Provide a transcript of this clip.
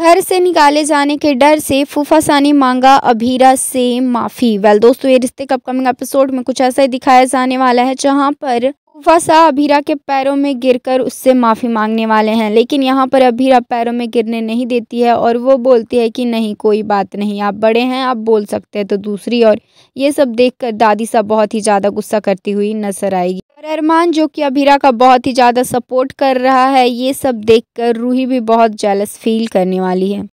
घर से निकाले जाने के डर से फूफा ने मांगा अभीरा से माफ़ी वेल दोस्तों ये रिश्ते का अपकमिंग एपिसोड में कुछ ऐसा ही दिखाया जाने वाला है जहां पर फूफा सा अभीरा के पैरों में गिरकर उससे माफ़ी मांगने वाले हैं लेकिन यहाँ पर अभीरा पैरों में गिरने नहीं देती है और वो बोलती है कि नहीं कोई बात नहीं आप बड़े हैं आप बोल सकते हैं तो दूसरी और ये सब देख दादी सा बहुत ही ज़्यादा गुस्सा करती हुई नजर आएगी रहमान जो कि अभीरा का बहुत ही ज़्यादा सपोर्ट कर रहा है ये सब देखकर रूही भी बहुत जेलस फील करने वाली है